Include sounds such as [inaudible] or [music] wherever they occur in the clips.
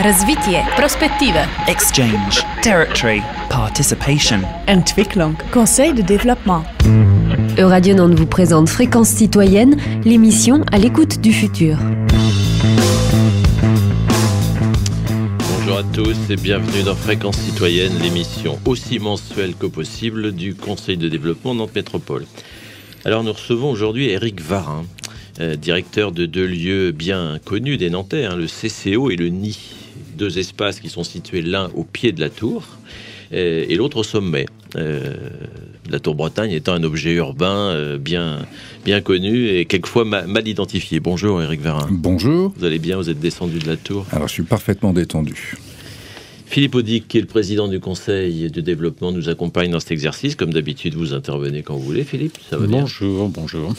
Развитие. Prospective. Exchange. Territory. Participation. Entwicklung. Conseil de développement. Euradio Nantes vous présente Fréquence citoyenne, l'émission à l'écoute du futur. Bonjour à tous et bienvenue dans Fréquence citoyenne, l'émission aussi mensuelle que possible du Conseil de développement Nantes Métropole. Alors nous recevons aujourd'hui Eric Varin, euh, directeur de deux lieux bien connus des Nantais, hein, le CCO et le NI deux espaces qui sont situés l'un au pied de la tour euh, et, l'autre au sommet. Euh, la Tour Bretagne étant un objet urbain euh, bien, bien connu et quelquefois ma, mal identifié. Bonjour Eric Vérin. Bonjour. Vous allez bien, vous êtes descendu de la Tour Alors je suis parfaitement détendu. Philippe Audic, qui est le président du Conseil du développement, nous accompagne dans cet exercice. Comme d'habitude, vous intervenez quand vous voulez, Philippe. Ça va bonjour, bonjour.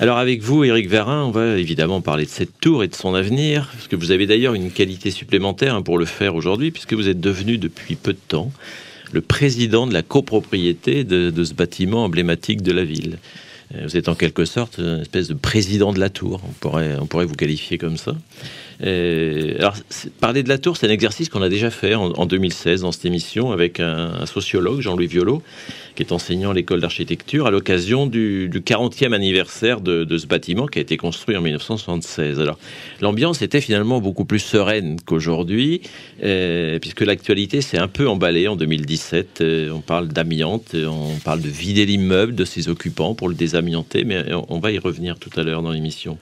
Alors avec vous, Éric Vérin, on va évidemment parler de cette tour et de son avenir, parce que vous avez d'ailleurs une qualité supplémentaire hein, pour le faire aujourd'hui, puisque vous êtes devenu depuis peu de temps le président de la copropriété de, ce bâtiment emblématique de la ville. Euh, vous êtes en quelque sorte une espèce de président de la tour, on pourrait, on pourrait vous qualifier comme ça. Euh, alors, parler de la tour, c'est un exercice qu'on a déjà fait en, 2016 dans cette émission avec un, sociologue, Jean-Louis Violot, qui est enseignant à l'école d'architecture, à l'occasion du, 40e anniversaire de, ce bâtiment qui a été construit en 1976. Alors, l'ambiance était finalement beaucoup plus sereine qu'aujourd'hui, euh, puisque l'actualité s'est un peu emballée en 2017. Euh, on parle d'amiante, on parle de vider l'immeuble de ses occupants pour le désamianter, mais on va y revenir tout à l'heure dans l'émission.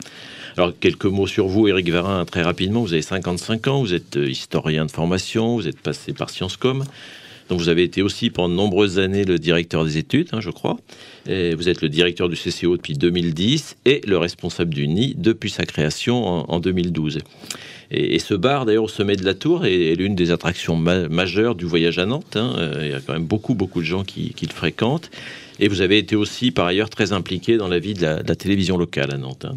Alors, quelques mots sur vous, Éric Varin, très rapidement. Vous avez 55 ans, vous êtes euh, historien de formation, vous êtes passé par Sciences Com. Donc vous avez été aussi pendant de nombreuses années le directeur des études, hein, je crois. vous êtes le directeur du CCO depuis 2010 et le responsable du NI depuis sa création en, 2012. Et, ce bar, d'ailleurs, au sommet de la tour, est, l'une des attractions majeures du voyage à Nantes. Hein. Euh, il y a quand même beaucoup, beaucoup de gens qui, le fréquentent. Et vous avez été aussi, par ailleurs, très impliqué dans la vie de la, de la télévision locale à Nantes. Hein.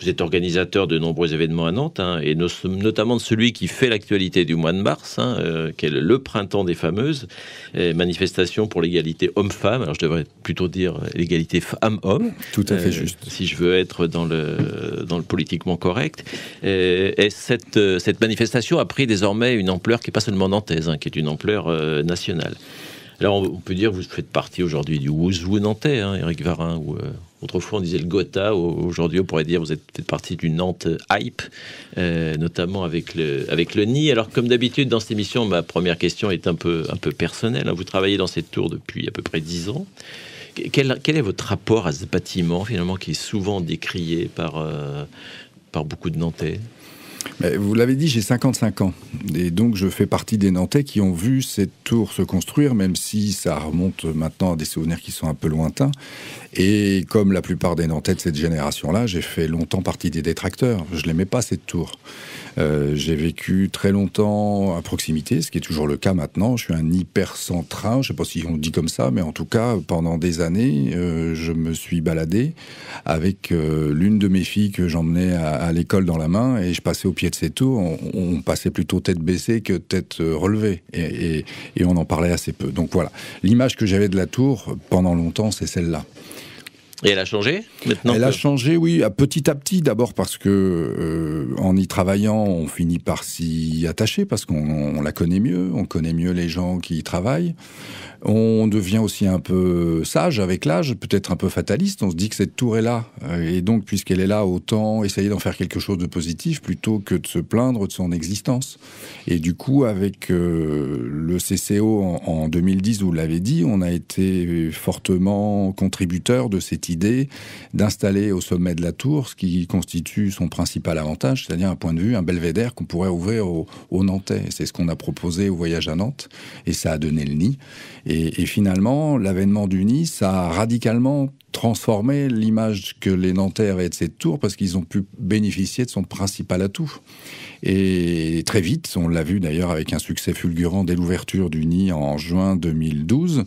Vous êtes organisateur de nombreux événements à Nantes, hein, et notamment de celui qui fait l'actualité du mois de mars, hein, euh, qui est le printemps des fameuses manifestations pour l'égalité homme-femme. Alors je devrais plutôt dire l'égalité femme-homme. Tout à fait euh, juste. Si je veux être dans le, dans le politiquement correct. Et, cette, manifestation a pris désormais une ampleur qui n'est pas seulement nantaise, hein, qui est une ampleur euh, nationale. Alors, on peut dire que vous faites partie aujourd'hui du Wuzhou nantais, Eric hein, Varin, ou euh, autrefois on disait le Gotha, aujourd'hui on pourrait dire que vous êtes partie du Nantes hype, euh, notamment avec le, avec le Nid. Alors, comme d'habitude dans cette émission, ma première question est un peu, un peu personnelle. Hein. Vous travaillez dans cette tour depuis à peu près dix ans. Quel, est votre rapport à ce bâtiment, finalement, qui est souvent décrié par, euh, par beaucoup de Nantais vous l'avez dit, j'ai 55 ans. Et donc, je fais partie des Nantais qui ont vu cette tour se construire, même si ça remonte maintenant à des souvenirs qui sont un peu lointains. Et comme la plupart des Nantais de cette génération-là, j'ai fait longtemps partie des détracteurs. Je n'aimais pas cette tour. Euh, j'ai vécu très longtemps à proximité, ce qui est toujours le cas maintenant. Je suis un hypercentrain, je ne sais pas si on dit comme ça, mais en tout cas, pendant des années, euh, je me suis baladé avec euh, l'une de mes filles que j'emmenais à, à l'école dans la main et je passais au de ces on, passait plutôt tête baissée que tête euh, relevée. et on en parlait assez peu. Donc voilà. L'image que j'avais de la tour pendant longtemps, c'est celle-là. Et elle a changé maintenant Elle a changé, oui, à petit à petit. D'abord parce que euh, en y travaillant, on finit par s'y attacher parce qu'on la connaît mieux, on connaît mieux les gens qui y travaillent. On devient aussi un peu sage avec l'âge, peut-être un peu fataliste. On se dit que cette tour est là euh, et donc puisqu'elle est là, autant essayer d'en faire quelque chose de positif plutôt que de se plaindre de son existence. Et du coup, avec euh, le CCO en, 2010, vous l'avez dit, on a été fortement contributeur de ces idée d'installer au sommet de la tour ce qui constitue son principal avantage, c'est-à-dire un point de vue, un belvédère qu'on pourrait ouvrir aux Nantais. C'est ce qu'on a proposé au voyage à Nantes et ça a donné le nid. Et, et finalement, l'avènement du nid, ça a radicalement Transformer l'image que les Nantais avaient de cette tour parce qu'ils ont pu bénéficier de son principal atout. Et très vite, on l'a vu d'ailleurs avec un succès fulgurant dès l'ouverture du nid en juin 2012,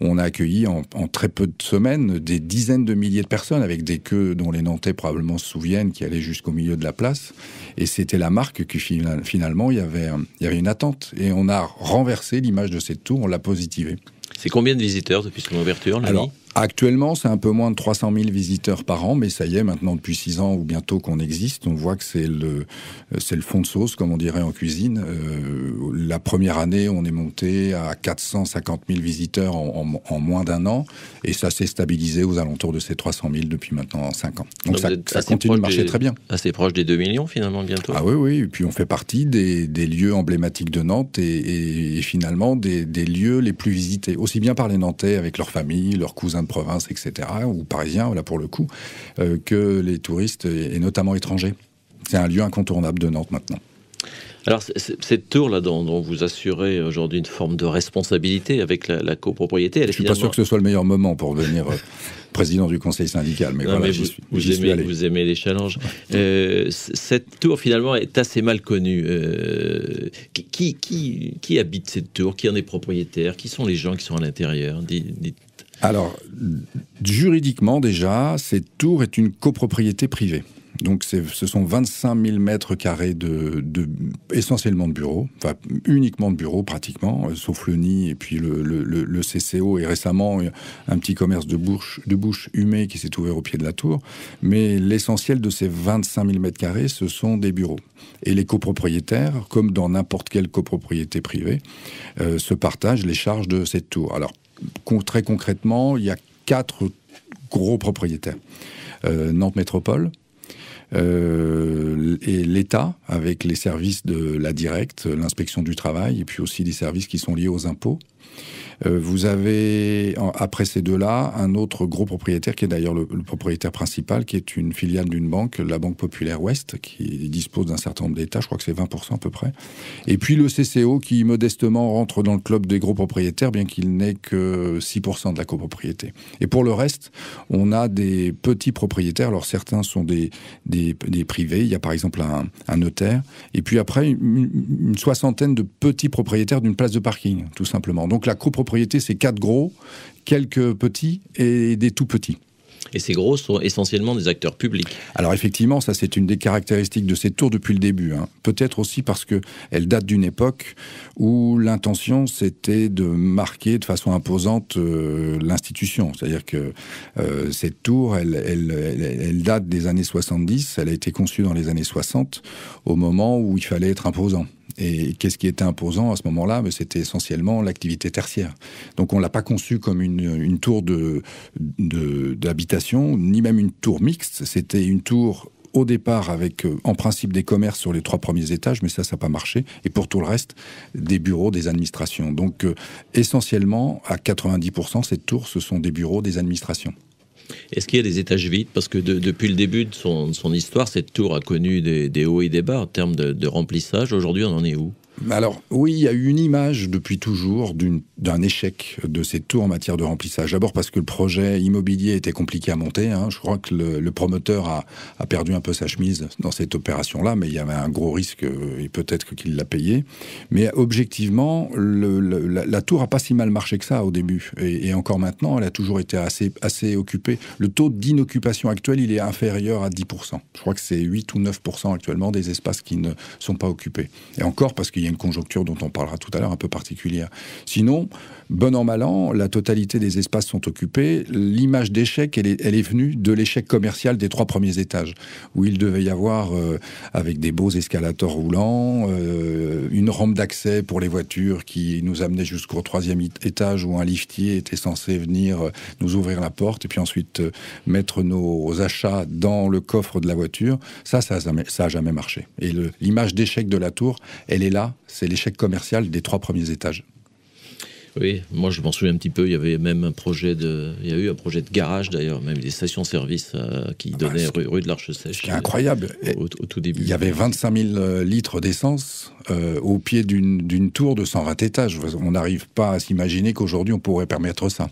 on a accueilli en, très peu de semaines des dizaines de milliers de personnes avec des queues dont les Nantais probablement se souviennent qui allaient jusqu'au milieu de la place. Et c'était la marque qui finalement, il y, avait, une attente. Et on a renversé l'image de cette tour, on l'a positivée. C'est combien de visiteurs depuis son ouverture Alors, Actuellement, c'est un peu moins de 300 000 visiteurs par an, mais ça y est, maintenant depuis 6 ans ou bientôt qu'on existe, on voit que c'est le, euh, c'est le fond de sauce, comme on dirait en cuisine. Euh, la première année, on est monté à 450 000 visiteurs en, moins d'un an, et ça s'est stabilisé aux alentours de ces 300 000 depuis maintenant 5 ans. Donc, ah, ça, continue de marcher très bien. Assez proche des 2 millions finalement bientôt. Ah oui, oui, et puis on fait partie des, des lieux emblématiques de Nantes et, finalement des, des lieux les plus visités, aussi bien par les Nantais avec leurs familles, leurs cousins province, etc., ou parisiens, là, pour le coup, euh, que les touristes, et, notamment étrangers. C'est un lieu incontournable de Nantes maintenant. Alors, cette tour-là dont, vous assurez aujourd'hui une forme de responsabilité avec la, copropriété, elle Je ne suis pas sûr que ce soit le meilleur moment pour devenir euh, [laughs] président du conseil syndical, mais voilà, je vous, suis, vous, aimez, les challenges. Euh, cette tour, finalement, est assez mal connue. qui, qui, qui, habite cette tour Qui en est propriétaire Qui sont les gens qui sont à l'intérieur alors, juridiquement déjà, cette tour est une copropriété privée. Donc ce sont 25 000 mètres carrés de, essentiellement de bureaux, enfin uniquement de bureaux pratiquement, euh, sauf le nid et puis le, CCO et récemment euh, un petit commerce de bouche, de bouche humée qui s'est ouvert au pied de la tour. Mais l'essentiel de ces 25 000 mètres carrés, ce sont des bureaux. Et les copropriétaires, comme dans n'importe quelle copropriété privée, euh, se partagent les charges de cette tour. Alors très concrètement, il y a quatre gros propriétaires. Euh, Nantes Métropole, euh, et l'État, avec les services de la directe, l'inspection du travail, et puis aussi des services qui sont liés aux impôts. Euh, vous avez, après ces deux-là, un autre gros propriétaire qui est d'ailleurs le, propriétaire principal, qui est une filiale d'une banque, la Banque Populaire Ouest, qui dispose d'un certain nombre d'États, je crois que c'est 20% à peu près. Et puis le CCO qui modestement rentre dans le club des gros propriétaires, bien qu'il n'ait que 6% de la copropriété. Et pour le reste, on a des petits propriétaires. Alors certains sont des, des, privés, il y a par exemple un, notaire, et puis après une, une soixantaine de petits propriétaires d'une place de parking, tout simplement. Donc la copropriété propriété, c'est quatre gros, quelques petits et des tout petits. Et ces gros sont essentiellement des acteurs publics. Alors effectivement, ça c'est une des caractéristiques de ces tours depuis le début. Hein. Peut-être aussi parce elle date d'une époque où l'intention c'était de marquer de façon imposante euh, l'institution. C'est-à-dire que euh, cette tour, elle, date des années 70, elle a été conçue dans les années 60, au moment où il fallait être imposant. Et qu'est-ce qui était imposant à ce moment-là ben, C'était essentiellement l'activité tertiaire. Donc on ne l'a pas conçu comme une, tour d'habitation, ni même une tour mixte. C'était une tour au départ avec euh, en principe des commerces sur les trois premiers étages, mais ça, ça n'a pas marché. Et pour tout le reste, des bureaux, des administrations. Donc euh, essentiellement, à 90%, cette tour, ce sont des bureaux, des administrations. Est-ce qu'il y a des étages vides Parce que depuis le début de son, histoire, cette tour a connu des, hauts et des bas en termes de remplissage. Aujourd'hui, on en est où alors oui, il y a eu une image depuis toujours d'un échec de ces tours en matière de remplissage. D'abord parce que le projet immobilier était compliqué à monter. Hein. Je crois que le, promoteur a, perdu un peu sa chemise dans cette opération-là, mais il y avait un gros risque euh, et peut-être qu'il l'a payé. Mais objectivement, la, tour a pas si mal marché que ça au début. Et, encore maintenant, elle a toujours été assez, assez occupée. Le taux d'inoccupation actuel, il est inférieur à 10%. Je crois que c'est 8 ou 9% actuellement des espaces qui ne sont pas occupés. Et encore parce qu'il y a une conjoncture dont on parlera tout à l'heure un peu particulière. Sinon, bon an, mal an, la totalité des espaces sont occupés. L'image d'échec, elle est, elle venue de l'échec commercial des trois premiers étages, où il devait y avoir, euh, avec des beaux escalators roulants, euh, une rampe d'accès pour les voitures qui nous amenait jusqu'au troisième étage, où un liftier était censé venir euh, nous ouvrir la porte, et puis ensuite mettre nos achats dans le coffre de la voiture. Ça, ça n'a jamais marché. Et l'image d'échec de la tour, elle est là, c'est l'échec commercial des trois premiers étages. Oui, moi je m'en souviens un petit peu. Il y avait même un projet de, il y a eu un projet de garage d'ailleurs, même des stations-service euh, qui ah bah, donnaient rue, de l'Arche-Sèche. C'est incroyable. Au, tout début. Il y avait 25 000 euh, litres d'essence euh, au pied d'une, d'une tour de 120 étages. On n'arrive pas à s'imaginer qu'aujourd'hui on pourrait permettre ça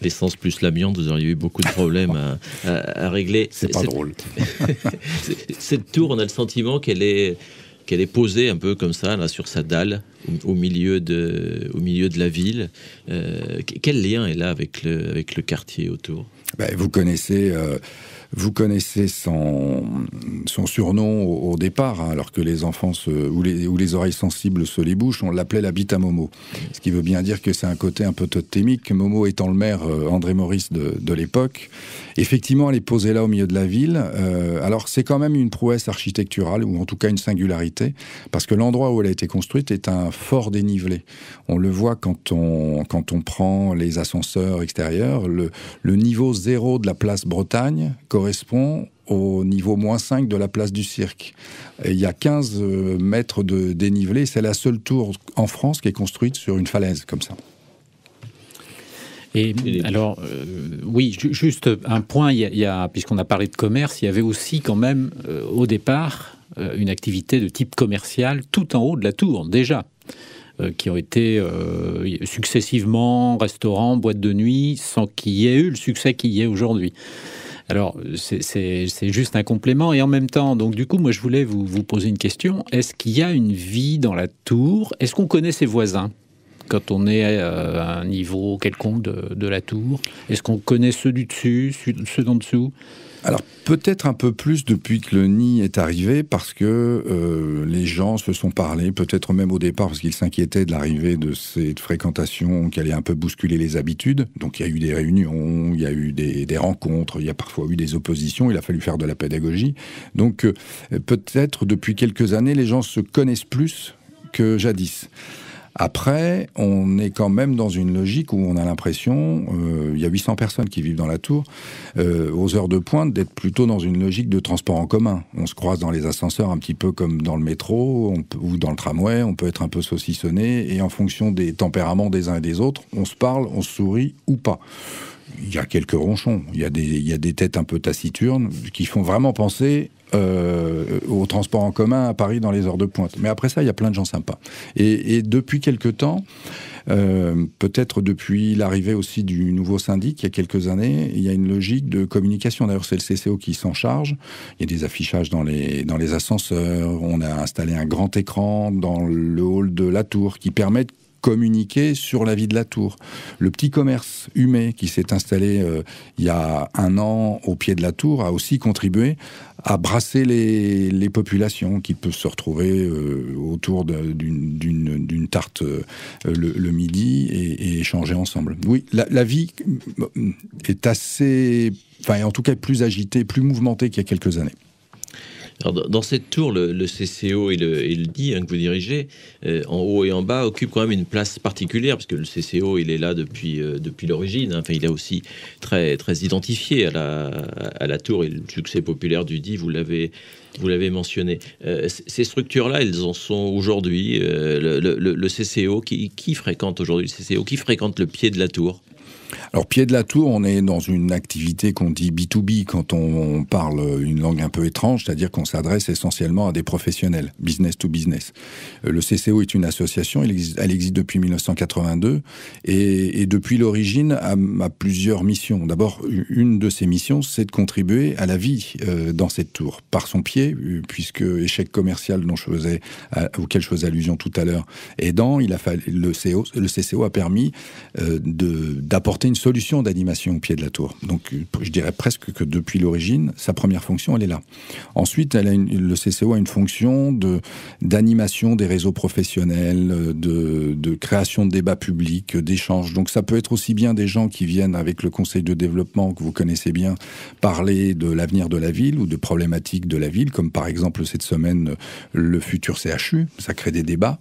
l'essence plus l'amiante, vous auriez eu beaucoup de problèmes à, régler. C'est pas drôle. [laughs] cette tour, on a le sentiment qu'elle est, qu'elle est posée un peu comme ça, là, sur sa dalle, au, milieu, de, au milieu de la ville. Euh, quel lien est là avec le, avec le quartier autour ben, Vous connaissez... Euh, vous connaissez son, son surnom au, départ, hein, alors que les enfants ou, les, ou les oreilles sensibles se les bouchent, on l'appelait la bite à Momo. Ce qui veut bien dire que c'est un côté un peu totémique. Momo étant le maire euh, André Maurice de, de l'époque, Effectivement, elle est posée là au milieu de la ville. Euh, alors c'est quand même une prouesse architecturale, ou en tout cas une singularité, parce que l'endroit où elle a été construite est un fort dénivelé. On le voit quand on, quand on prend les ascenseurs extérieurs. Le, niveau zéro de la place Bretagne correspond au niveau moins 5 de la place du cirque. il y a 15 euh, mètres de dénivelé, c'est la seule tour en France qui est construite sur une falaise comme ça. Et, alors, euh, oui, juste un point, il y a, puisqu'on a parlé de commerce, il y avait aussi quand même euh, au départ euh, une activité de type commercial tout en haut de la tour, déjà qui ont été successivement restaurants, boîtes de nuit, sans qu'il y ait eu le succès qu'il y a aujourd'hui. Alors, c'est juste un complément. Et en même temps, donc du coup, moi, je voulais vous, vous poser une question. Est-ce qu'il y a une vie dans la tour Est-ce qu'on connaît ses voisins quand on est euh, à un niveau quelconque de, la tour Est-ce qu'on connaît ceux du dessus, ceux d'en dessous alors peut-être un peu plus depuis que le nid est arrivé, parce que euh, les gens se sont parlé, peut-être même au départ, parce qu'ils s'inquiétaient de l'arrivée de cette fréquentation qui allait un peu bousculer les habitudes. Donc il y a eu des réunions, il y a eu des, rencontres, il y a parfois eu des oppositions, il a fallu faire de la pédagogie. Donc euh, peut-être depuis quelques années, les gens se connaissent plus que jadis. Après, on est quand même dans une logique où on a l'impression, euh, il y a 800 personnes qui vivent dans la tour, euh, aux heures de pointe, d'être plutôt dans une logique de transport en commun. On se croise dans les ascenseurs un petit peu comme dans le métro ou dans le tramway, on peut être un peu saucissonné et en fonction des tempéraments des uns et des autres, on se parle, on se sourit ou pas il y a quelques ronchons, il y a, des, y des têtes un peu taciturnes qui font vraiment penser euh, au transport en commun à Paris dans les heures de pointe. Mais après ça, il y a plein de gens sympas. Et, depuis quelque temps, euh, peut-être depuis l'arrivée aussi du nouveau syndic il y a quelques années, il y a une logique de communication. D'ailleurs, c'est le CCO qui s'en charge. Il y a des affichages dans les, dans les ascenseurs. On a installé un grand écran dans le hall de la tour qui permet communiquer sur la vie de la tour. Le petit commerce humain qui s'est installé euh, il y a un an au pied de la tour a aussi contribué à brasser les, populations qui peuvent se retrouver euh, autour d'une tarte euh, le, midi et, échanger ensemble. Oui, la, la vie est assez, enfin en tout cas plus agitée, plus mouvementée qu'il y a quelques années dans cette tour, le, CCO et le, et euh, hein, que vous dirigez, euh, en haut et en bas, occupent quand même une place particulière, parce que le CCO, il est là depuis, euh, depuis l'origine. Hein. Enfin, il est aussi très, très identifié à la, à la tour et le succès populaire du DI, vous l'avez vous l'avez mentionné. ces structures-là, elles en sont aujourd'hui. le, le, CCO, qui, qui fréquente aujourd'hui le CCO Qui fréquente le pied de la tour alors, pied de la tour, on est dans une activité qu'on dit B2B quand on, parle une langue un peu étrange, c'est-à-dire qu'on s'adresse essentiellement à des professionnels, business to business. Euh, le CCO est une association, elle existe depuis 1982 et, depuis l'origine a, plusieurs missions. D'abord, une de ses missions, c'est de contribuer à la vie euh, dans cette tour par son pied, euh, puisque échec commercial dont je faisais, auquel je faisais allusion tout à l'heure, aidant, il a fallu, le, le CCO a permis d'apporter une solution d'animation au pied de la tour. Donc je dirais presque que depuis l'origine, sa première fonction, elle est là. Ensuite, elle a le CCO a une fonction de d'animation des réseaux professionnels, de, de création de débats publics, d'échanges. Donc ça peut être aussi bien des gens qui viennent avec le conseil de développement que vous connaissez bien parler de l'avenir de la ville ou de problématiques de la ville, comme par exemple cette semaine le futur CHU, ça crée des débats.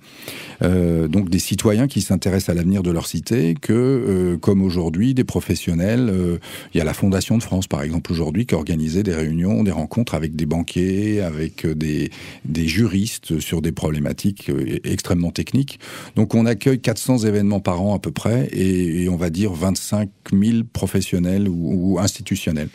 Euh, donc des citoyens qui s'intéressent à l'avenir de leur cité, que euh, comme aujourd'hui, des professionnels. Euh, il y a la Fondation de France, par exemple, aujourd'hui, qui organisait des réunions, des rencontres avec des banquiers, avec euh, des, juristes sur des problématiques euh, extrêmement techniques. Donc on accueille 400 événements par an à peu près et, on va dire 25 000 professionnels ou institutionnels.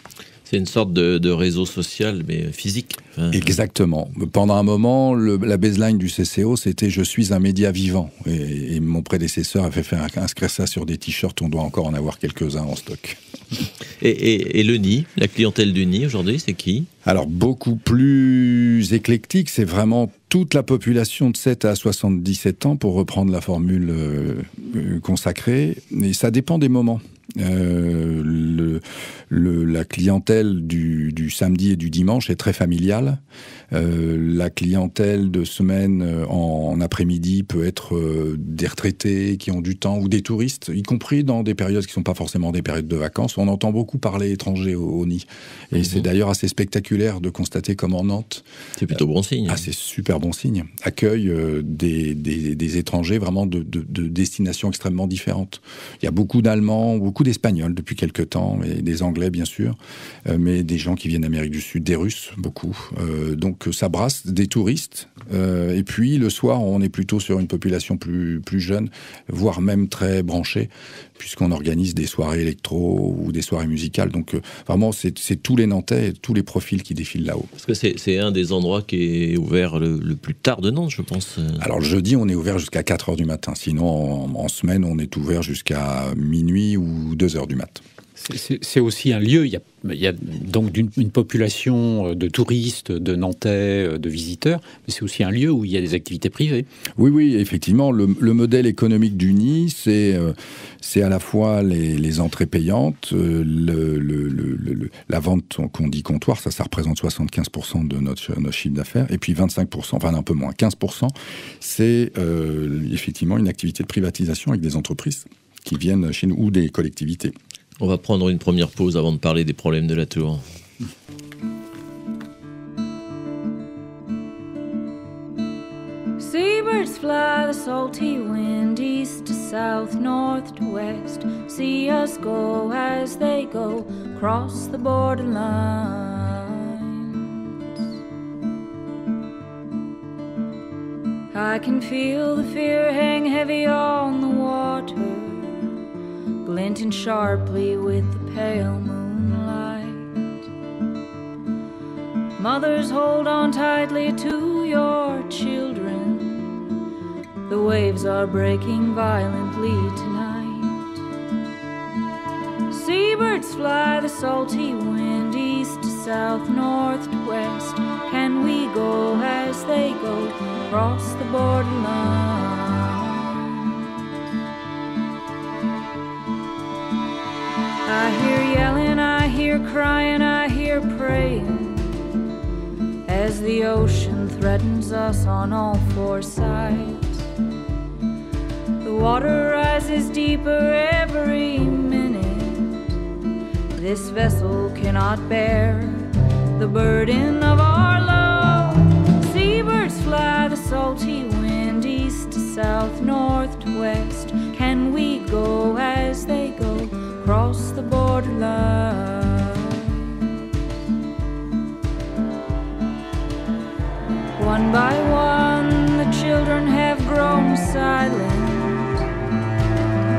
C'est une sorte de, réseau social, mais physique. Exactement. Pendant un moment, la baseline du CCO, c'était Je suis un média vivant. Et, mon prédécesseur avait fait inscrire ça sur des t-shirts. On doit encore en avoir quelques-uns en stock. Et, et le nid, la clientèle du nid aujourd'hui, c'est qui alors beaucoup plus éclectique, c'est vraiment toute la population de 7 à 77 ans, pour reprendre la formule euh, euh, consacrée, et ça dépend des moments. Euh, la clientèle du, samedi et du dimanche est très familiale. Euh, la clientèle de semaine euh, en, après-midi peut être euh, des retraités qui ont du temps ou des touristes, y compris dans des périodes qui ne sont pas forcément des périodes de vacances. On entend beaucoup parler étrangers au, nid. Et c'est mhm. d'ailleurs assez spectaculaire de constater comment Nantes. C'est plutôt bon signe. Ah, c'est super bon signe. Accueille des, étrangers vraiment de, destinations extrêmement différentes. Il y a beaucoup d'Allemands, beaucoup d'Espagnols depuis quelques temps, et des Anglais bien sûr, mais des gens qui viennent d'Amérique du Sud, des Russes beaucoup. donc donc ça euh, brasse des touristes. Euh, et puis le soir, on est plutôt sur une population plus, plus jeune, voire même très branchée, puisqu'on organise des soirées électro ou des soirées musicales. Donc euh, vraiment, c'est tous les Nantais, et tous les profils qui défilent là-haut. Parce que c'est un des endroits qui est ouvert le, plus tard de Nantes, je pense. Alors jeudi, on est ouvert jusqu'à 4h du matin. Sinon, en, semaine, on est ouvert jusqu'à minuit ou 2h du matin. C'est aussi un lieu, il y a, donc une, population euh, de touristes, de Nantais, euh, de visiteurs, mais c'est aussi un lieu où il y a des activités privées. Oui, oui, effectivement, le, modèle économique du Nid, euh, c'est à la fois les, entrées payantes, la vente qu'on dit comptoir, ça, ça représente 75% de notre, notre chiffre d'affaires, et puis 25%, enfin un peu moins, 15%, c'est effectivement une activité de privatisation avec des entreprises qui viennent chez nous ou des collectivités. On va prendre une première pause avant de parler des problèmes de la tour. Seabirds fly the salty wind east to south, north to west. See us go as they go, cross the border I can feel the fear hang heavy on the water. glinting sharply with the pale moonlight. Mothers, hold on tightly to your children. The waves are breaking violently tonight. Seabirds fly the salty wind east to south, north to west. Can we go as they go across the borderline? I hear yelling, I hear crying, I hear praying as the ocean threatens us on all four sides. The water rises deeper every minute. This vessel cannot bear the burden of our load. Seabirds fly the salty wind east to south, north to west. Can we go as they across the borderlines. One by one, the children have grown silent.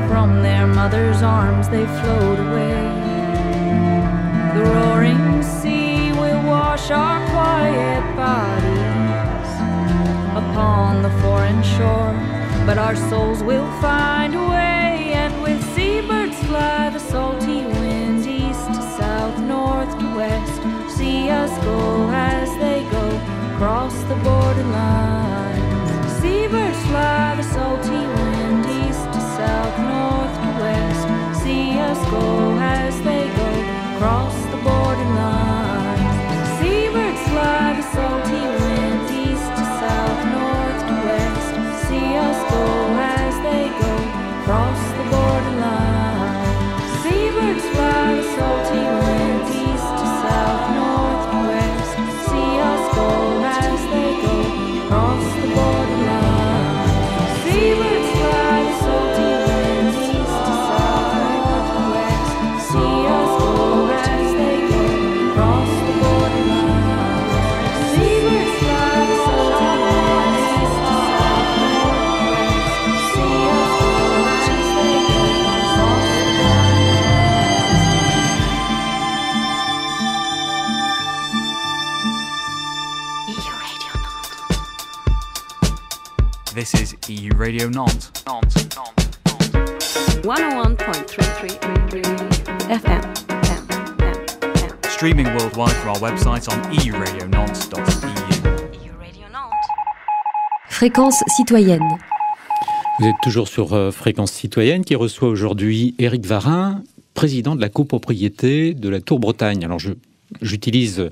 From their mother's arms, they float away. The roaring sea will wash our quiet bodies upon the foreign shore, but our souls will find a way fly the salty wind, east to south, north to west. See us go as they go across the borderlines. Seabirds fly the salty wind, east to south, north to west. See us go as they go across the borderlines. Seabirds fly the salty wind. Streaming worldwide our on e e e Fréquence citoyenne. Vous êtes toujours sur euh, Fréquence citoyenne qui reçoit aujourd'hui Eric Varin, président de la copropriété de la Tour Bretagne. Alors j'utilise euh,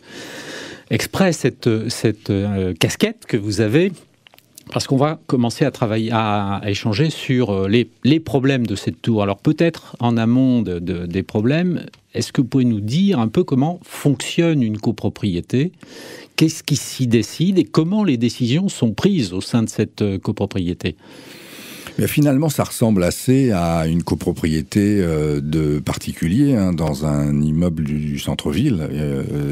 exprès cette, euh, cette casquette que vous avez parce qu'on va commencer à travailler, à, échanger sur euh, les, problèmes de cette tour. Alors peut-être en amont des problèmes, est-ce que vous pouvez nous dire un peu comment fonctionne une copropriété Qu'est-ce qui s'y décide et comment les décisions sont prises au sein de cette euh, copropriété mais finalement, ça ressemble assez à une copropriété euh, de particulier hein, dans un immeuble du, centre-ville.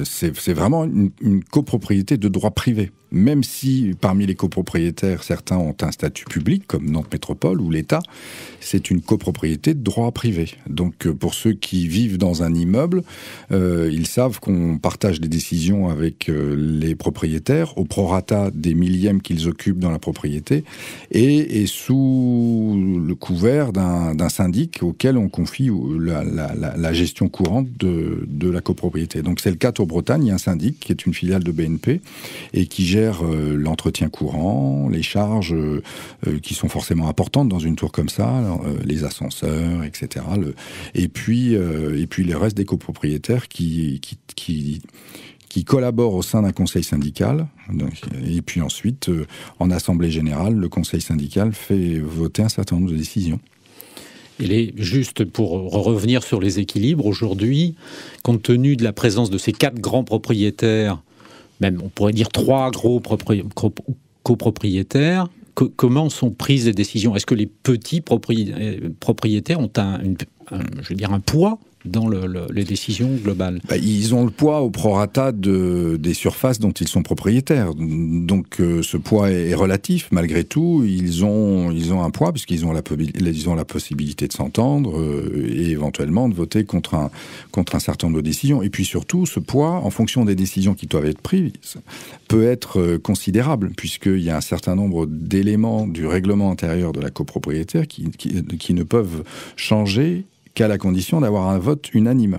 c'est vraiment une copropriété de droit privé même si parmi les copropriétaires, certains ont un statut public, comme Nantes Métropole ou l'État, c'est une copropriété de droit privé. Donc euh, pour ceux qui vivent dans un immeuble, euh, ils savent qu'on partage des décisions avec euh, les propriétaires au prorata des millièmes qu'ils occupent dans la propriété et, sous le couvert d'un syndic auquel on confie la, gestion courante de, la copropriété. Donc c'est le cas au Bretagne, il y a un syndic qui est une filiale de BNP et qui gère euh, l'entretien courant, les charges euh, euh, qui sont forcément importantes dans une tour comme ça, les ascenseurs, etc. et, puis, et puis les restes des copropriétaires qui, qui, qui qui collaborent au sein d'un conseil syndical. et puis ensuite, en assemblée générale, le conseil syndical fait voter un certain nombre de décisions. Il est juste pour revenir sur les équilibres aujourd'hui, compte tenu de la présence de ces quatre grands propriétaires même on pourrait dire trois gros copropriétaires, comment sont prises les décisions Est-ce que les petits euh, propriétaires ont un, une euh, je veux dire, un poids dans les décisions globales bah, Ils ont le poids au prorata de, des surfaces dont ils sont propriétaires. Donc euh, ce poids est, relatif malgré tout. Ils ont, ils ont un poids puisqu'ils ont, la, ont la possibilité de s'entendre euh, et éventuellement de voter contre un, contre un certain nombre de décisions. Et puis surtout, ce poids, en fonction des décisions qui doivent être prises, peut être considérable puisqu'il y a un certain nombre d'éléments du règlement intérieur de la copropriétaire qui, qui, qui ne peuvent changer qu'à la condition d'avoir un vote unanime,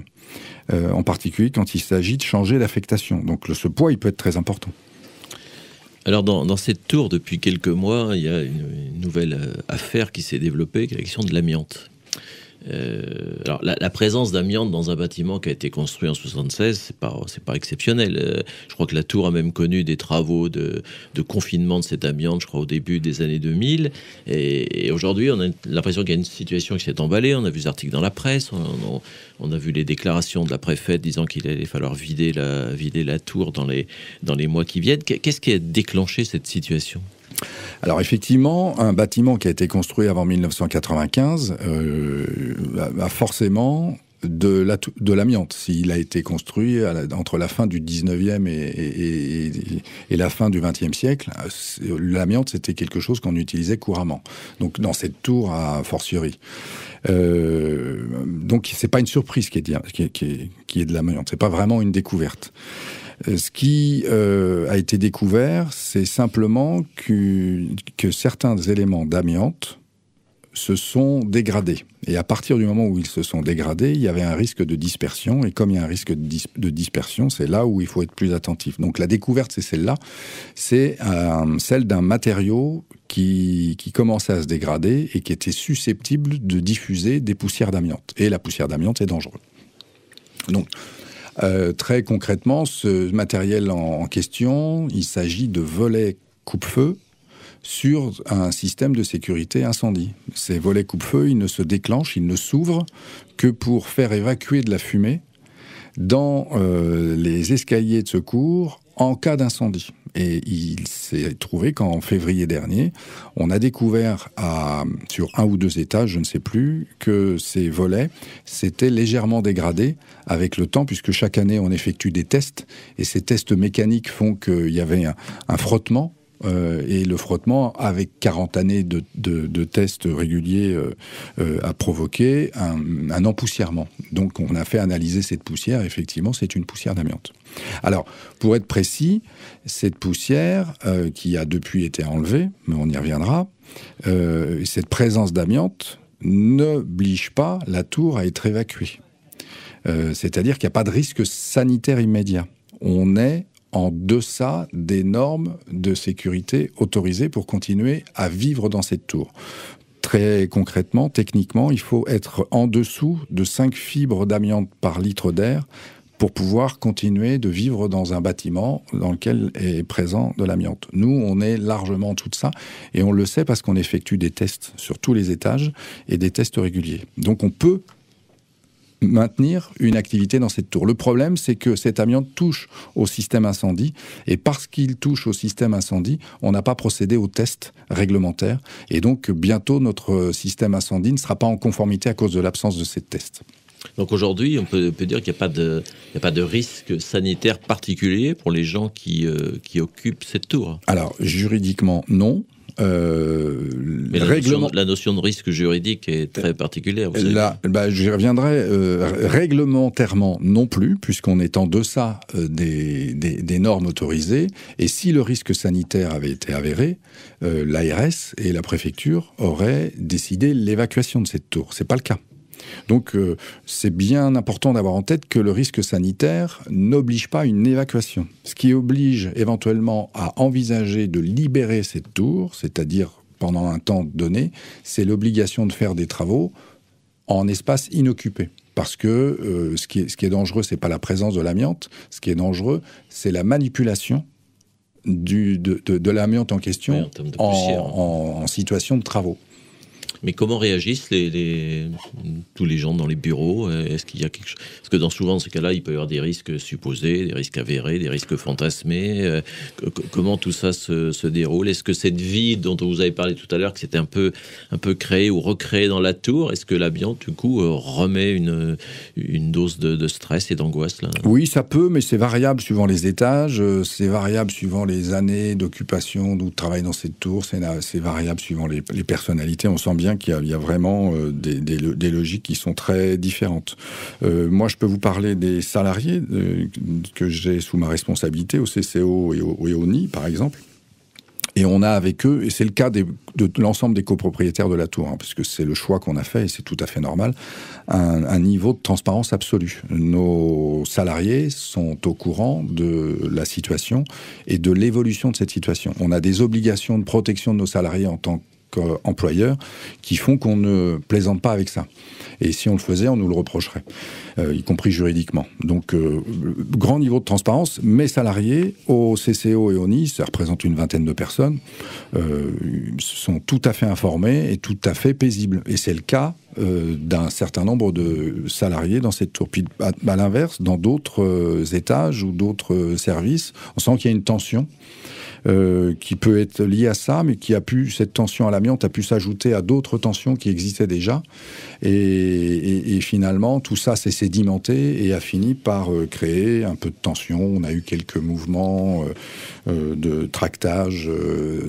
euh, en particulier quand il s'agit de changer l'affectation. Donc ce poids, il peut être très important. Alors dans, cette tour, depuis quelques mois, il y a une, une nouvelle euh, affaire qui s'est développée, qui est la question de l'amiante. Euh, alors, la, présence d'amiante dans un bâtiment qui a été construit en 76, c'est pas, pas exceptionnel. Euh, je crois que la tour a même connu des travaux de, confinement de cette amiante, je crois, au début des années 2000. Et, aujourd'hui, on a l'impression qu'il y a une situation qui s'est emballée. On a vu des articles dans la presse, on, a vu les déclarations de la préfète disant qu'il allait falloir vider la, tour dans les mois qui viennent. Qu'est-ce qui a déclenché cette situation alors effectivement, un bâtiment qui a été construit avant 1995 euh, a forcément de l'amiante, s'il a été construit entre la fin du 19e et, la fin du 20e siècle, euh, l'amiante c'était quelque chose qu'on utilisait couramment, donc dans cette tour à fortiori. Euh, donc c'est pas une surprise qui est, de l'amiante, c'est pas vraiment une découverte. Euh, ce qui euh, a été découvert, c'est simplement que, certains éléments d'amiante se sont dégradés. Et à partir du moment où ils se sont dégradés, il y avait un risque de dispersion. Et comme il y a un risque de, dispersion, c'est là où il faut être plus attentif. Donc la découverte, c'est celle-là. C'est euh, celle d'un matériau qui, qui, commençait à se dégrader et qui était susceptible de diffuser des poussières d'amiante. Et la poussière d'amiante est dangereuse. Donc, euh, très concrètement, ce matériel en, question, il s'agit de volets coupe-feu sur un système de sécurité incendie. Ces volets coupe-feu, ils ne se déclenchent, ils ne s'ouvrent que pour faire évacuer de la fumée dans euh, les escaliers de secours en cas d'incendie. Et il s'est trouvé qu'en février dernier, on a découvert à, sur un ou deux étages, je ne sais plus, que ces volets s'étaient légèrement dégradés avec le temps, puisque chaque année on effectue des tests, et ces tests mécaniques font qu'il y avait un, frottement euh, et le frottement, avec 40 années de, tests réguliers, a euh, euh, provoqué un, un, empoussièrement. Donc on a fait analyser cette poussière, effectivement c'est une poussière d'amiante. Alors, pour être précis, cette poussière euh, qui a depuis été enlevée, mais on y reviendra, euh, cette présence d'amiante n'oblige pas la tour à être évacuée. Euh, c'est-à-dire qu'il n'y a pas de risque sanitaire immédiat. On est en deçà des normes de sécurité autorisées pour continuer à vivre dans cette tour très concrètement, techniquement, il faut être en dessous de 5 fibres d'amiante par litre d'air pour pouvoir continuer de vivre dans un bâtiment dans lequel est présent de l'amiante. Nous, on est largement tout ça, et on le sait parce qu'on effectue des tests sur tous les étages et des tests réguliers. Donc on peut maintenir une activité dans cette tour. Le problème, c'est que cet amiante touche au système incendie, et parce qu'il touche au système incendie, on n'a pas procédé aux tests réglementaires, et donc bientôt notre système incendie ne sera pas en conformité à cause de l'absence de ces tests. Donc aujourd'hui, on peut, peut dire qu'il n'y a, pas de, a pas de risque sanitaire particulier pour les gens qui, euh, qui occupent cette tour Alors, juridiquement, non. Euh, Mais la, notion, de risque juridique est très particulière. Vous Là, bah, Je reviendrai. Euh, réglementairement non plus, puisqu'on est en deçà des, normes autorisées. Et si le risque sanitaire avait été avéré, l'ARS et la préfecture auraient décidé l'évacuation de cette tour. C'est pas le cas. Donc euh, c'est bien important d'avoir en tête que le risque sanitaire n'oblige pas une évacuation. Ce qui oblige éventuellement à envisager de libérer cette tour, c'est-à-dire pendant un temps donné, c'est l'obligation de faire des travaux en espace inoccupé. Parce que euh, ce, qui est, dangereux, ce n'est pas la présence de l'amiante, ce qui est dangereux, c'est la manipulation de, l'amiante en question en, situation de travaux. Mais comment réagissent les, tous les gens dans les bureaux euh, Est-ce qu'il y a quelque chose Parce que dans souvent dans ces cas-là, il peut y avoir des risques supposés, des risques avérés, des risques fantasmés. Euh, comment tout ça se, se déroule Est-ce que cette vie dont vous avez parlé tout à l'heure, qui c'était un peu un peu créé ou recréée dans la tour, est-ce que l'ambiance du coup euh, remet une une dose de, stress et d'angoisse Oui, ça peut, mais c'est variable suivant les étages, c'est variable suivant les années d'occupation, d'où travail dans cette tour, c'est variable suivant les, les personnalités. On sent bien bien hein, qu'il y, a vraiment euh, des, logiques qui sont très différentes. Euh, moi, je peux vous parler des salariés euh, que j'ai sous ma responsabilité au CCO et au, NI, par exemple. Et on a avec eux, et c'est le cas de l'ensemble des copropriétaires de la tour, hein, puisque parce que c'est le choix qu'on a fait, et c'est tout à fait normal, un, niveau de transparence absolu. Nos salariés sont au courant de la situation et de l'évolution de cette situation. On a des obligations de protection de nos salariés en tant employeurs, qui font qu'on ne plaisante pas avec ça. Et si on le faisait, on nous le reprocherait, euh, y compris juridiquement. Donc, euh, grand niveau de transparence. Mes salariés au CCO et au NIS, ça représente une vingtaine de personnes, euh, sont tout à fait informés et tout à fait paisibles. Et c'est le cas d'un certain nombre de salariés dans cette tour. Puis, à l'inverse, dans d'autres étages ou d'autres services, on sent qu'il y a une tension euh, qui peut être lié à ça, mais qui a pu, cette tension à l'amiante a pu s'ajouter à d'autres tensions qui existaient déjà. Et, finalement, tout ça s'est sédimenté et a fini par euh, créer un peu de tension. On a eu quelques mouvements euh, de tractage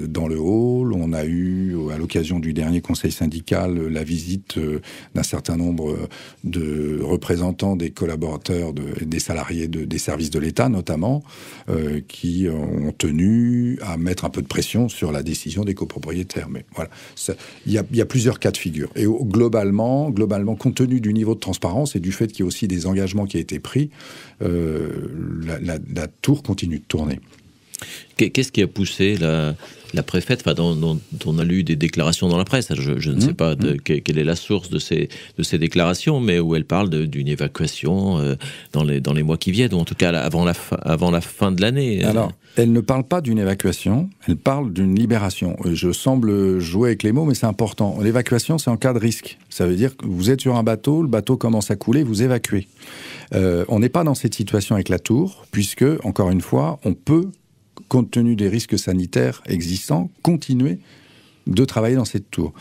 dans le hall. On a eu, à l'occasion du dernier conseil syndical, la visite d'un certain nombre de représentants des collaborateurs, des salariés des services de l'État notamment, qui ont tenu à mettre un peu de pression sur la décision des copropriétaires. Mais voilà, il y, a plusieurs cas de figure. Et globalement, globalement, compte tenu du niveau de transparence et du fait qu'il y a aussi des engagements qui ont été pris, euh, la tour continue de tourner. Qu'est-ce qui a poussé la, préfète, dont, on a lu des déclarations dans la presse, je, ne sais mmh. pas mmh. quelle est la source de ces, de ces déclarations, mais où elle parle d'une évacuation euh, dans, les, dans les mois qui viennent, ou en tout cas avant la, fin, avant la fin de l'année. Euh. Alors, elle ne parle pas d'une évacuation, elle parle d'une libération. Euh, je semble jouer avec les mots, mais c'est important. L'évacuation, c'est en cas de risque. Ça veut dire que vous êtes sur un bateau, le bateau commence à couler, vous évacuez. on n'est pas dans cette situation avec la tour, puisque, encore une fois, on peut compte tenu des risques sanitaires existants, continuer de travailler dans cette tour.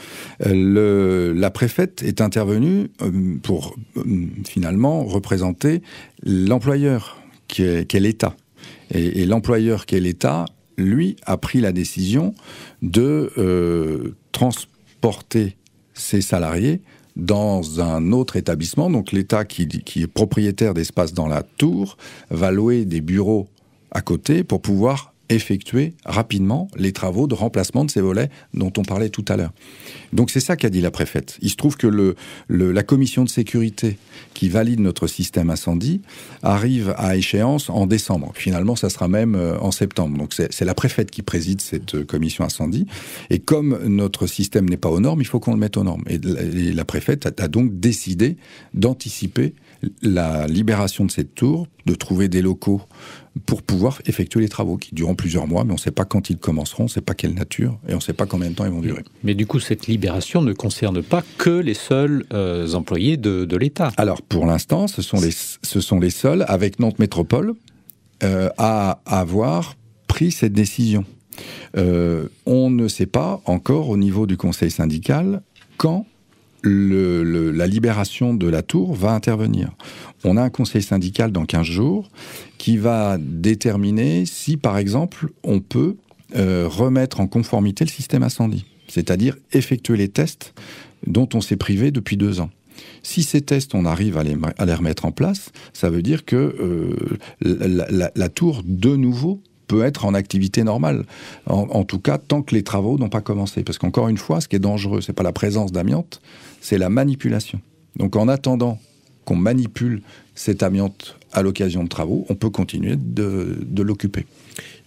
Euh, le, la préfète est intervenue euh, pour euh, finalement représenter l'employeur qui est, l'État. Et, l'employeur qui est l'État, lui, a pris la décision de transporter ses salariés dans un autre établissement. Donc l'État qui, qui est propriétaire d'espace dans la tour va louer des bureaux à côté pour pouvoir effectuer rapidement les travaux de remplacement de ces volets dont on parlait tout à l'heure. Donc c'est ça qu'a dit la préfète. Il se trouve que la commission de sécurité qui valide notre système incendie arrive à échéance en décembre. Finalement, ça sera même euh, en septembre. Donc c'est la préfète qui préside cette euh, commission incendie. Et comme notre système n'est pas aux normes, il faut qu'on le mette aux normes. Et la, préfète a donc décidé d'anticiper la libération de cette tour, de trouver des locaux pour pouvoir effectuer les travaux qui dureront plusieurs mois, mais on ne sait pas quand ils commenceront, on ne sait pas quelle nature et on ne sait pas combien de temps ils vont durer. Mais du coup, cette libération ne concerne pas que les seuls euh, employés de, l'État. Alors pour l'instant, ce, sont les, seuls avec Nantes Métropole euh, à avoir pris cette décision. Euh, on ne sait pas encore au niveau du Conseil syndical quand la libération de la tour va intervenir. On a un conseil syndical dans 15 jours qui va déterminer si, par exemple, on peut euh, remettre en conformité le système incendie, c'est-à-dire effectuer les tests dont on s'est privé depuis deux ans. Si ces tests, on arrive à les, à remettre en place, ça veut dire que euh, la tour, de nouveau, peut être en activité normale. En, tout cas, tant que les travaux n'ont pas commencé. Parce qu'encore une fois, ce qui est dangereux, ce n'est pas la présence d'amiante, c'est la manipulation. Donc en attendant qu'on manipule cette amiante à l'occasion de travaux, on peut continuer de l'occuper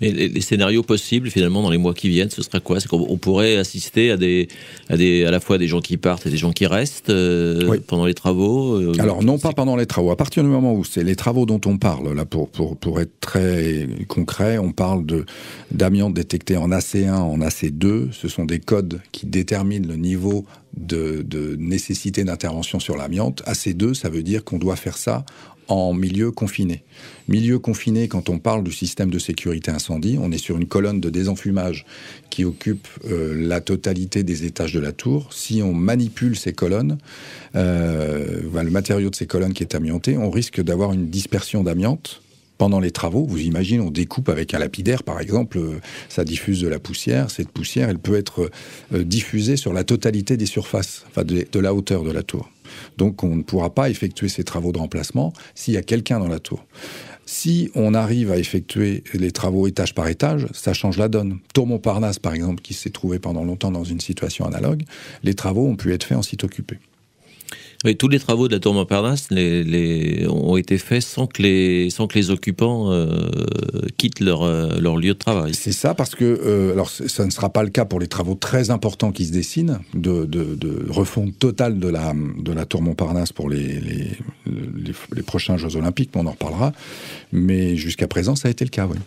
les, scénarios possibles, finalement, dans les mois qui viennent, ce sera quoi C'est qu'on pourrait assister à, des, à, à la fois des gens qui partent et des gens qui restent euh, pendant les travaux euh, Alors, non pas pendant les travaux. À partir du moment où c'est les travaux dont on parle, là, pour, pour, être très concret, on parle d'amiante détectée en AC1, en AC2. Ce sont des codes qui déterminent le niveau de, de nécessité d'intervention sur l'amiante. AC2, ça veut dire qu'on doit faire ça en milieu confiné. Milieu confiné, quand on parle du système de sécurité incendie, on est sur une colonne de désenfumage qui occupe euh, la totalité des étages de la tour. Si on manipule ces colonnes, euh, le matériau de ces colonnes qui est amianté, on risque d'avoir une dispersion d'amiante pendant les travaux, vous imaginez, on découpe avec un lapidaire, par exemple, euh, ça diffuse de la poussière. Cette poussière, elle peut être euh, euh, diffusée sur la totalité des surfaces, enfin de, la hauteur de la tour. Donc on ne pourra pas effectuer ces travaux de remplacement s'il y a quelqu'un dans la tour. Si on arrive à effectuer les travaux étage par étage, ça change la donne. Tour Montparnasse, par exemple, qui s'est trouvé pendant longtemps dans une situation analogue, les travaux ont pu être faits en site occupé. Oui, tous les travaux de la tour Montparnasse les, ont été faits sans que les, sans que les occupants euh, quittent leur, euh, leur, lieu de travail. C'est ça, parce que, euh, alors ça ne sera pas le cas pour les travaux très importants qui se dessinent, de, de, refonte totale de la, de la tour Montparnasse pour les, les, prochains Jeux Olympiques, on en reparlera. Mais jusqu'à présent, ça a été le cas, oui.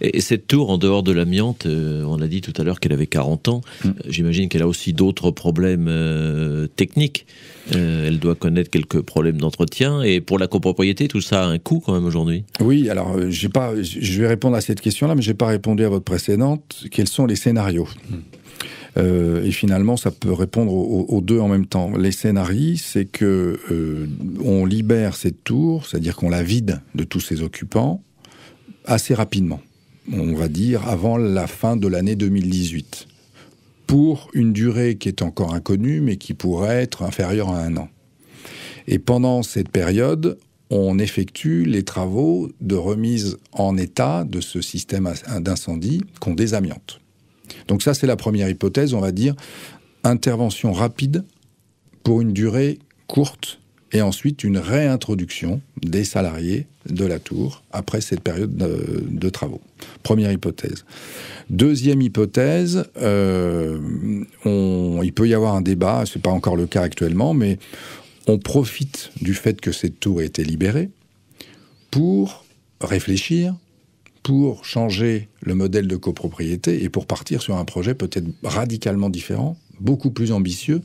Et, cette tour, en dehors de l'amiante, euh, on a dit tout à l'heure qu'elle avait 40 ans. Mm. Euh, j'imagine qu'elle a aussi d'autres problèmes euh, techniques. elle doit connaître quelques problèmes d'entretien. Et pour la copropriété, tout ça a un coût quand même aujourd'hui. Oui, alors pas, je vais répondre à cette question-là, mais je n'ai pas répondu à votre précédente. Quels sont les scénarios mm. et finalement, ça peut répondre aux, deux en même temps. Les scénarios, c'est que on libère cette tour, c'est-à-dire qu'on la vide de tous ses occupants, assez rapidement, on va dire avant la fin de l'année 2018, pour une durée qui est encore inconnue, mais qui pourrait être inférieure à un an. Et pendant cette période, on effectue les travaux de remise en état de ce système d'incendie qu'on désamiante. Donc ça, c'est la première hypothèse, on va dire, intervention rapide pour une durée courte et ensuite une réintroduction des salariés de la tour après cette période euh, de, travaux. Première hypothèse. Deuxième hypothèse, euh, il peut y avoir un débat, ce n'est pas encore le cas actuellement, mais on profite du fait que cette tour a été libérée pour réfléchir, pour changer le modèle de copropriété et pour partir sur un projet peut-être radicalement différent beaucoup plus ambitieux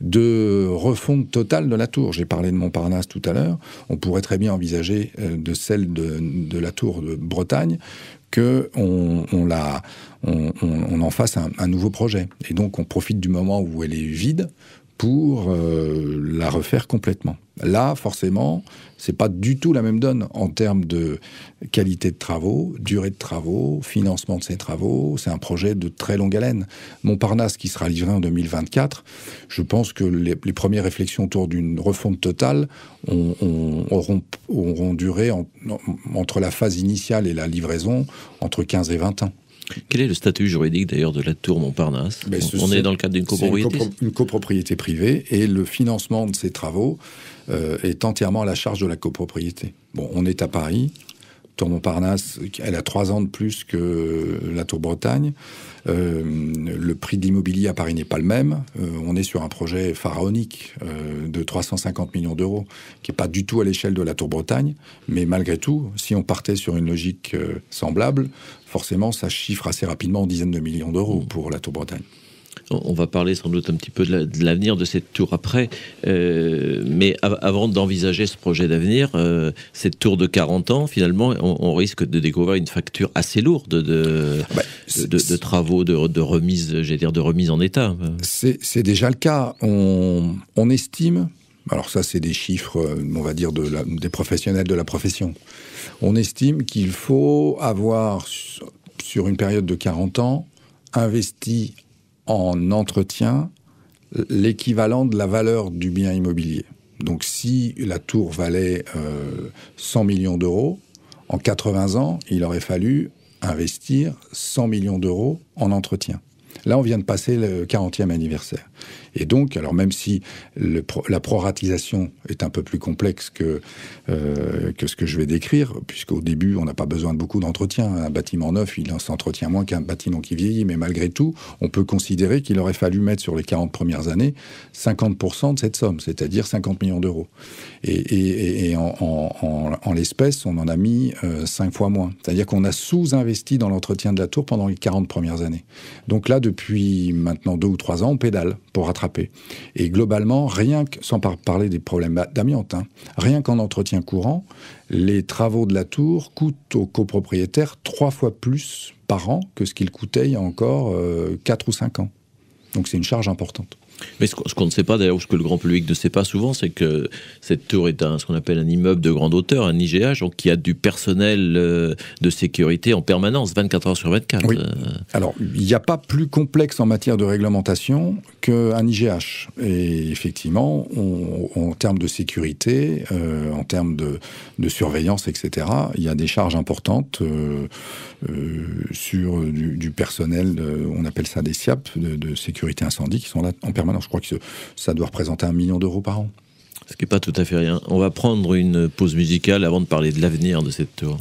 de refonte totale de la tour. J'ai parlé de Montparnasse tout à l'heure. On pourrait très bien envisager euh, de celle de, la tour de Bretagne que on, on, en fasse un, nouveau projet. Et donc on profite du moment où elle est vide pour euh, la refaire complètement. Là, forcément, c'est pas du tout la même donne en termes de qualité de travaux, durée de travaux, financement de ces travaux. C'est un projet de très longue haleine. Montparnasse, qui sera livré en 2024, je pense que les, premières réflexions autour d'une refonte totale auront, duré entre la phase initiale et la livraison entre 15 et 20 ans. Quel est le statut juridique d'ailleurs de la tour Montparnasse ben, On est, dans le cadre d'une copropriété une, copropriété privée et le financement de ces travaux euh, est entièrement à la charge de la copropriété. Bon, on est à Paris. Tour Montparnasse, elle a trois ans de plus que la Tour Bretagne. Euh, le prix de l'immobilier à Paris n'est pas le même. Euh, on est sur un projet pharaonique de 350 millions d'euros, qui n'est pas du tout à l'échelle de la Tour Bretagne. Mais malgré tout, si on partait sur une logique semblable, forcément, ça chiffre assez rapidement en dizaines de millions d'euros mmh. pour la Tour Bretagne. On va parler sans doute un petit peu de l'avenir de cette tour après, euh, mais avant d'envisager ce projet d'avenir, euh, cette tour de 40 ans, finalement, on, risque de découvrir une facture assez lourde de, bah, travaux, de, de remise, j'ai dire, de remise en état. C'est déjà le cas. On, estime, alors ça c'est des chiffres, euh, on va dire, des professionnels de la profession, on estime qu'il faut avoir, sur une période de 40 ans, investi en entretien l'équivalent de la valeur du bien immobilier. Donc si la tour valait 100 euh, millions d'euros, en 80 ans, il aurait fallu investir 100 millions d'euros en entretien. Là, on vient de passer le 40e anniversaire. Et donc, alors même si la proratisation est un peu plus complexe que, euh, que ce que je vais décrire, puisqu'au début, on n'a pas besoin de beaucoup d'entretien. Un bâtiment neuf, il s'entretient moins qu'un bâtiment qui vieillit, mais malgré tout, on peut considérer qu'il aurait fallu mettre sur les 40 premières années 50% de cette somme, c'est-à-dire 50 millions d'euros. Et, en, l'espèce, on en a mis euh, cinq 5 fois moins. C'est-à-dire qu'on a sous-investi dans l'entretien de la tour pendant les 40 premières années. Donc là, depuis maintenant deux ou trois ans, on pédale pour rattraper et globalement, rien que, sans parler des problèmes d'amiante, hein, rien qu'en entretien courant, les travaux de la tour coûtent aux copropriétaires trois fois plus par an que ce qu'ils coûtaient il y a encore euh, quatre ou cinq ans. Donc c'est une charge importante. Mais ce qu'on ne sait pas, d'ailleurs, ce que le grand public ne sait pas souvent, c'est que cette tour est un, ce qu'on appelle un immeuble de grande hauteur, un IGH, donc qui a du personnel euh, de sécurité en permanence, 24 heures sur 24. Oui. Euh. Alors, il n'y a pas plus complexe en matière de réglementation qu'un IGH. Et effectivement, en termes de sécurité, euh, en termes de, surveillance, etc., il y a des charges importantes sur du, personnel, on appelle ça des SIAP, de sécurité incendie, qui sont là en permanence je crois que ça doit représenter un million d'euros par an. Ce qui n'est pas tout à fait rien. On va prendre une pause musicale avant de parler de l'avenir de cette tour.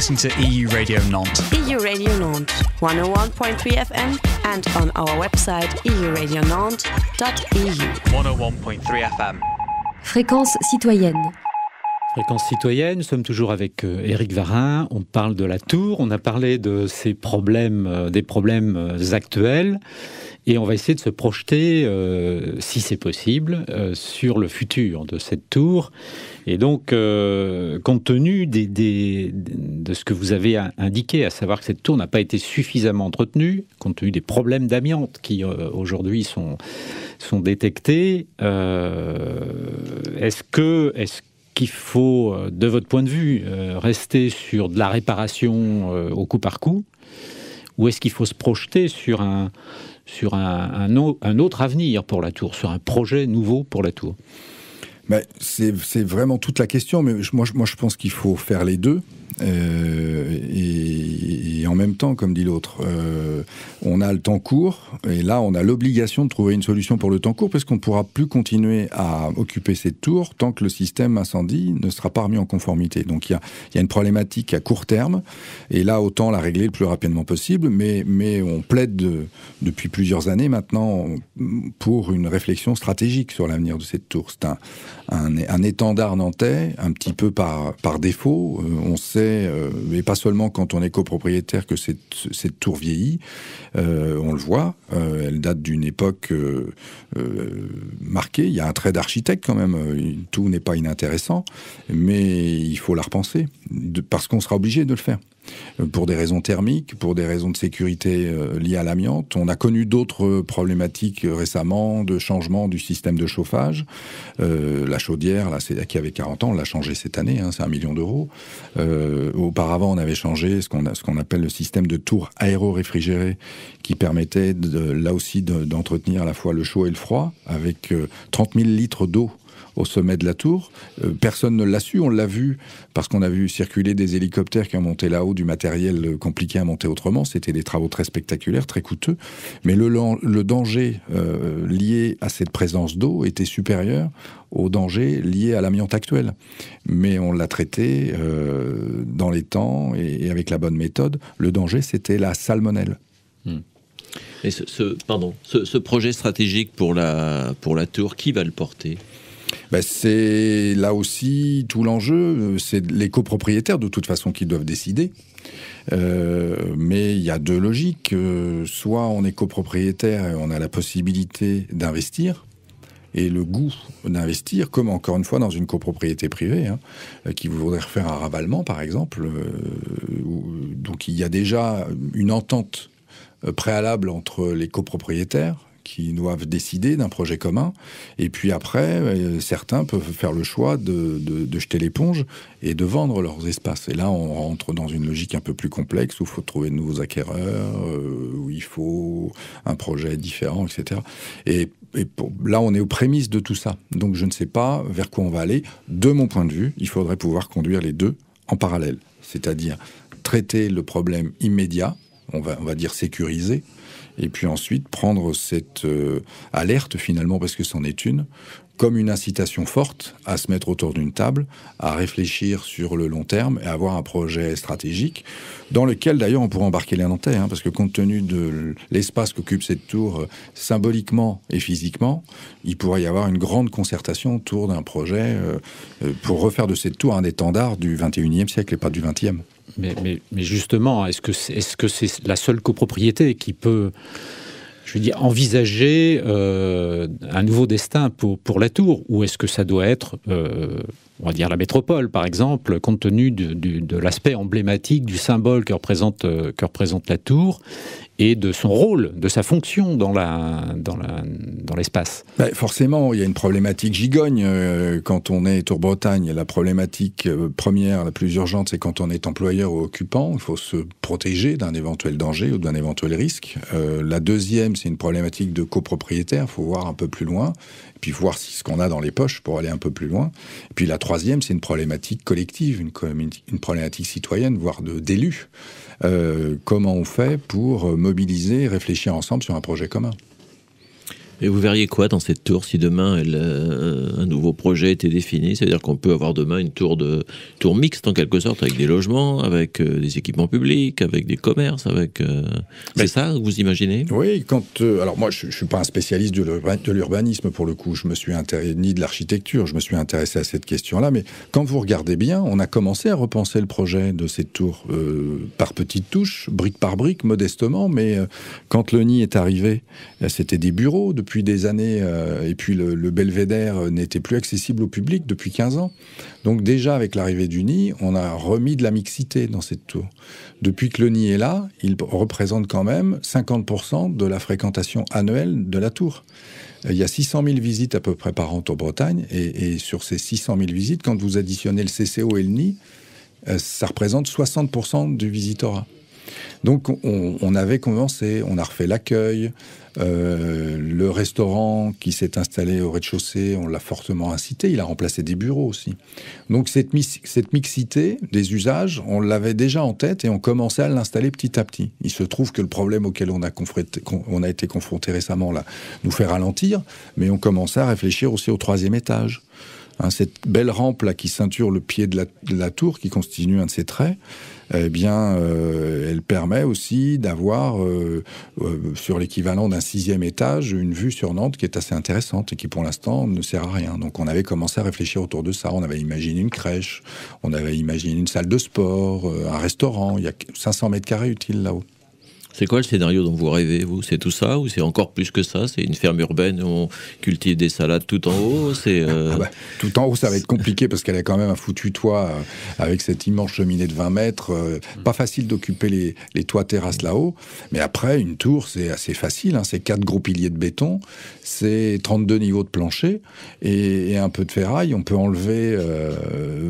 listening to EU Radio Nantes. EU Radio Nantes, 101.3 FM and on our website euradionantes.eu. 101.3 FM. Fréquence citoyenne. Fréquence citoyenne, nous sommes toujours avec euh, Éric Varin, on parle de la tour, on a parlé de ces problèmes, euh, des problèmes euh, actuels et on va essayer de se projeter, euh, si c'est possible, euh, sur le futur de cette tour. Et donc, euh, compte tenu de ce que vous avez indiqué, à savoir que cette tour n'a pas été suffisamment entretenue, compte tenu des problèmes d'amiante qui aujourd'hui sont, sont détectés, est-ce que, est qu'il faut, de votre point de vue, rester sur de la réparation au coup par coup ou est-ce qu'il faut se projeter sur un, sur un, autre avenir pour la tour, sur un projet nouveau pour la tour mais C'est vraiment toute la question, mais moi je pense qu'il faut faire les deux. Euh, et, en même temps, comme dit l'autre, euh, on a le temps court, et là on a l'obligation de trouver une solution pour le temps court, parce qu'on ne pourra plus continuer à occuper cette tour tant que le système incendie ne sera pas remis en conformité. Donc il y, a, une problématique à court terme, et là autant la régler le plus rapidement possible, mais, mais on plaide depuis plusieurs années maintenant pour une réflexion stratégique sur l'avenir de cette tour. C'est un, étendard nantais, un petit peu par, par défaut, euh, on sait euh, mais et pas seulement quand on est copropriétaire, que cette, tour vieillit. Euh, on le voit, euh, elle date d'une époque marquée. Il y a un trait d'architecte quand même. Tout n'est pas inintéressant, mais il faut la repenser, parce qu'on sera obligé de le faire. Euh, pour des raisons thermiques, pour des raisons de sécurité euh, liées à l'amiante. On a connu d'autres problématiques euh, récemment de changement du système de chauffage. la chaudière, là, qui avait 40 ans, on l'a changée cette année, hein, c'est un million d'euros. auparavant, on avait changé ce qu'on appelle le système de tour aéro-réfrigéré, qui permettait là aussi d'entretenir à la fois le chaud et le froid, avec 30 000 litres d'eau au sommet de la tour. Euh, personne ne l'a su, on l'a vu parce qu'on a vu circuler des hélicoptères qui ont monté là-haut, du matériel euh, compliqué à monter autrement. C'était des travaux très spectaculaires, très coûteux. Mais le, le danger euh, lié à cette présence d'eau était supérieur au danger lié à l'amiante actuelle. Mais on l'a traité dans les temps et, avec la bonne méthode. Le danger, c'était la salmonelle. Hmm. Et ce, pardon, ce, projet stratégique pour la, pour la tour, qui va le porter bah, c'est là aussi tout l'enjeu. C'est les copropriétaires de toute façon qui doivent décider. Euh, mais il y a deux logiques. Euh, soit on est copropriétaire et on a la possibilité d'investir, et le goût d'investir, comme encore une fois dans une copropriété privée, hein, euh, qui voudrait refaire un ravalement par exemple. donc il y a déjà une entente préalable entre les copropriétaires qui doivent décider d'un projet commun. Et puis après, euh, certains peuvent faire le choix de, de, jeter l'éponge et de vendre leurs espaces. Et là, on rentre dans une logique un peu plus complexe où il faut trouver de nouveaux acquéreurs, euh, où il faut un projet différent, etc. Et, et là, on est aux prémices de tout ça. Donc je ne sais pas vers quoi on va aller. De mon point de vue, il faudrait pouvoir conduire les deux en parallèle, c'est-à-dire traiter le problème immédiat, on va, on va dire sécuriser, et puis ensuite prendre cette euh, alerte finalement, parce que c'en est une, comme une incitation forte à se mettre autour d'une table, à réfléchir sur le long terme et avoir un projet stratégique dans lequel d'ailleurs on pourrait embarquer les Nantais, hein, parce que compte tenu de l'espace qu'occupe cette tour euh, symboliquement et physiquement, il pourrait y avoir une grande concertation autour d'un projet euh, pour refaire de cette tour un étendard du 21e siècle et pas du 20e. Mais, justement, est-ce que c'est la seule copropriété qui peut je veux dire, envisager euh, un nouveau destin pour, la tour Ou est-ce que ça doit être, euh, on va dire, la métropole, par exemple, compte tenu de, l'aspect emblématique du symbole que représente la tour et de son rôle, de sa fonction dans la dans l'espace. Bah, forcément, il y a une problématique gigogne euh, quand on est Tour Bretagne. La problématique euh, première, la plus urgente, c'est quand on est employeur ou occupant, il faut se protéger d'un éventuel danger ou d'un éventuel risque. Euh, la deuxième, c'est une problématique de copropriétaire, Il faut voir un peu plus loin puis voir si ce qu'on a dans les poches pour aller un peu plus loin. puis la troisième, c'est une problématique collective, une, une problématique citoyenne, voire d'élus. Euh, comment on fait pour mobiliser, réfléchir ensemble sur un projet commun. Et vous verriez quoi dans cette tour si demain euh, un nouveau projet était défini C'est-à-dire qu'on peut avoir demain une tour, de, tour mixte en quelque sorte, avec des logements, avec euh, des équipements publics, avec des commerces, avec. Euh, c'est ça, vous imaginez Oui, quand. alors moi, je ne suis pas un spécialiste de l'urbanisme pour le coup, je me suis ni de l'architecture, je me suis intéressé à cette question-là, mais quand vous regardez bien, on a commencé à repenser le projet de cette tour par petites touches, brique par brique, modestement, mais quand le nid est arrivé, c'était des bureaux depuis des années, euh, et puis le, belvédère euh, n'était plus accessible au public depuis 15 ans. Donc déjà, avec l'arrivée du Nid, on a remis de la mixité dans cette tour. Depuis que le Nid est là, il représente quand même 50% de la fréquentation annuelle de la tour. Euh, il y a 600 000 visites à peu près par an en Bretagne, et, sur ces 600 000 visites, quand vous additionnez le CCO et le nid ça représente 60% du visitorat. Donc on, on, avait commencé, on a refait l'accueil, euh, le restaurant qui s'est installé au rez-de-chaussée, on l'a fortement incité. Il a remplacé des bureaux aussi. Donc cette, mixité des usages, on l'avait déjà en tête et on commençait à l'installer petit à petit. Il se trouve que le problème auquel on a, été confronté récemment là, nous fait ralentir, mais on commençait à réfléchir aussi au troisième étage. Hein, cette belle rampe là qui ceinture le pied de la, tour, qui constitue un de ses traits, eh bien, euh, elle permet aussi d'avoir, euh, euh, sur l'équivalent d'un sixième étage, une vue sur Nantes qui est assez intéressante et qui, pour l'instant, ne sert à rien. Donc, on avait commencé à réfléchir autour de ça. On avait imaginé une crèche, on avait imaginé une salle de sport, un restaurant. Il y a 500 mètres carrés utiles là-haut. C'est quoi le scénario dont vous rêvez, vous C'est tout ça ou c'est encore plus que ça C'est une ferme urbaine où on cultive des salades tout en haut C'est euh, ah bah, Tout en haut, ça va être compliqué parce qu'elle a quand même un foutu toit euh, avec cette immense cheminée de 20 mètres. Euh, pas facile d'occuper les, toits terrasses là-haut. Mais après, une tour, c'est assez facile. Hein. c'est quatre gros piliers de béton, c'est 32 niveaux de plancher et, un peu de ferraille. On peut enlever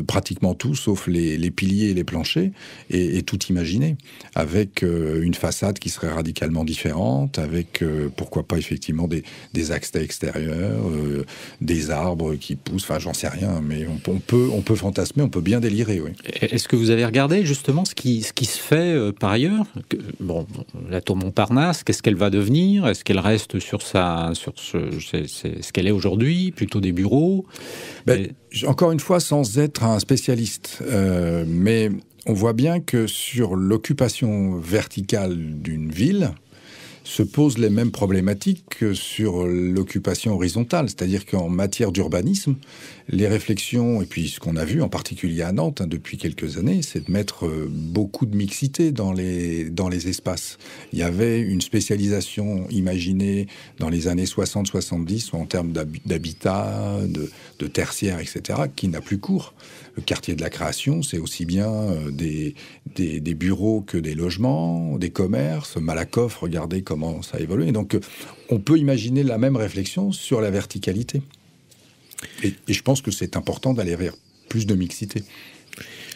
pratiquement tout, sauf les, piliers et les planchers, et, et tout imaginer avec une façade qui serait radicalement différente, avec euh, pourquoi pas effectivement des, des accès extérieurs, euh, des arbres qui poussent, enfin j'en sais rien, mais on, peut, on peut fantasmer, on peut bien délirer. Oui. Est-ce que vous avez regardé justement ce qui, ce qui se fait euh, par ailleurs Bon, la tour Montparnasse, qu'est-ce qu'elle va devenir Est-ce qu'elle reste sur, sa, sur ce, c'est qu'elle est aujourd'hui, plutôt des bureaux ben, Encore une fois, sans être un spécialiste, mais on voit bien que sur l'occupation verticale d'une ville, se posent les mêmes problématiques que sur l'occupation horizontale. C'est-à-dire qu'en matière d'urbanisme, les réflexions, et puis ce qu'on a vu en particulier à Nantes hein, depuis quelques années, c'est de mettre euh, beaucoup de mixité dans les, dans les espaces. Il y avait une spécialisation imaginée dans les années 60-70 en termes d'habitat, de, de tertiaire, etc., qui n'a plus cours. Le quartier de la création, c'est aussi bien euh, des, des, bureaux que des logements, des commerces. Malakoff, regardez comme ça a évolué. Donc, euh, on peut imaginer la même réflexion sur la verticalité. Et, je pense que c'est important d'aller vers plus de mixité.